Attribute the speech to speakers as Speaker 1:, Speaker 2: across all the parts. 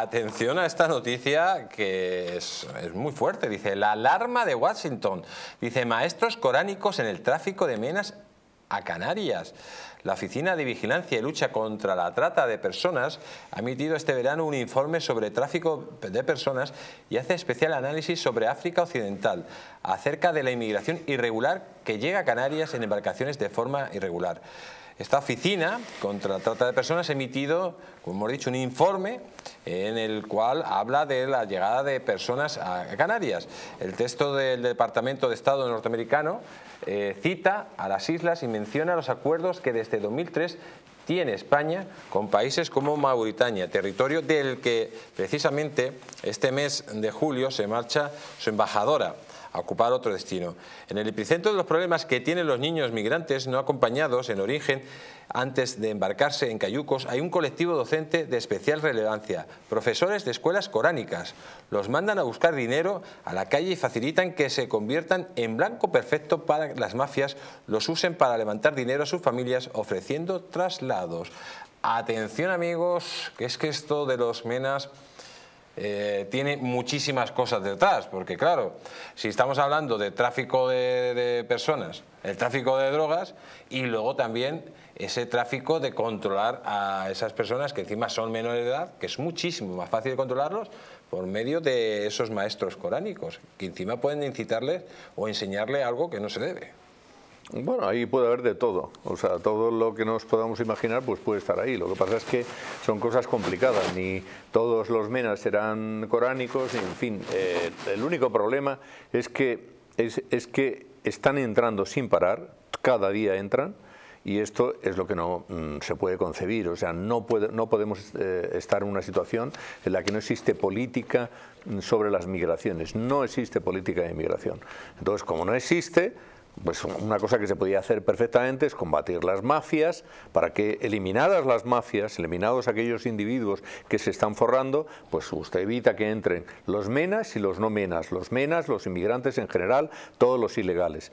Speaker 1: Atención a esta noticia que es, muy fuerte. Dice, la alarma de Washington. Dice, maestros coránicos en el tráfico de menas a Canarias. La Oficina de Vigilancia y Lucha contra la Trata de Personas ha emitido este verano un informe sobre tráfico de personas y hace especial análisis sobre África Occidental, acerca de la inmigración irregular que llega a Canarias en embarcaciones de forma irregular. Esta oficina contra la trata de personas ha emitido, como hemos dicho, un informe en el cual habla de la llegada de personas a Canarias. El texto del Departamento de Estado norteamericano eh, cita a las islas y menciona los acuerdos que desde 2003 tiene España con países como Mauritania, territorio del que precisamente este mes de julio se marcha su embajadora a ocupar otro destino. En el epicentro de los problemas que tienen los niños migrantes no acompañados en origen, antes de embarcarse en Cayucos, hay un colectivo docente de especial relevancia, profesores de escuelas coránicas. Los mandan a buscar dinero a la calle y facilitan que se conviertan en blanco perfecto para las mafias, los usen para levantar dinero a sus familias ofreciendo trasladamiento. Atención amigos, que es que esto de los menas... Eh, tiene muchísimas cosas detrás, porque claro, si estamos hablando de tráfico de, personas, el tráfico de drogas y luego también ese tráfico de controlar a esas personas que encima son menores de edad, que es muchísimo más fácil controlarlos por medio de esos maestros coránicos, que encima pueden incitarles o enseñarle algo que no se debe.
Speaker 2: Bueno, ahí puede haber de todo. O sea, todo lo que nos podamos imaginar pues puede estar ahí. Lo que pasa es que son cosas complicadas. Ni todos los menas serán coránicos, en fin. Eh, el único problema es que, es, que están entrando sin parar, cada día entran, y esto es lo que no mm, se puede concebir, o sea, no, no podemos eh, estar en una situación en la que no existe política mm, sobre las migraciones, no existe política de migración. Entonces, como no existe, pues una cosa que se podía hacer perfectamente es combatir las mafias para que eliminadas las mafias, eliminados aquellos individuos que se están forrando, pues usted evita que entren los menas y los no menas, los menas, los inmigrantes en general, todos los ilegales.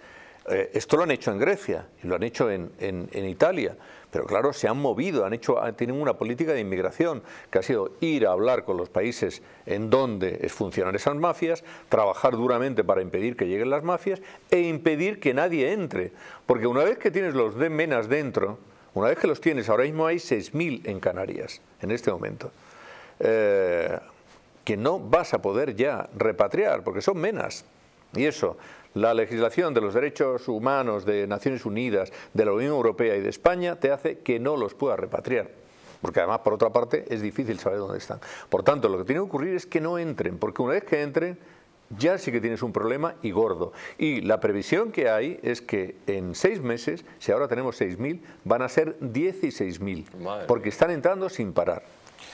Speaker 2: Eh, esto lo han hecho en Grecia y lo han hecho en, Italia, pero claro, se han movido, han hecho, tienen una política de inmigración que ha sido ir a hablar con los países en donde funcionan esas mafias, trabajar duramente para impedir que lleguen las mafias e impedir que nadie entre. Porque una vez que tienes los de menas dentro, una vez que los tienes, ahora mismo hay 6.000 en Canarias, en este momento, eh, que no vas a poder ya repatriar, porque son menas. Y eso, la legislación de los derechos humanos de Naciones Unidas, de la Unión Europea y de España te hace que no los puedas repatriar. Porque además, por otra parte, es difícil saber dónde están. Por tanto, lo que tiene que ocurrir es que no entren, porque una vez que entren, ya sí que tienes un problema y gordo. Y la previsión que hay es que en seis meses, si ahora tenemos 6.000, van a ser 16.000, porque están entrando sin parar.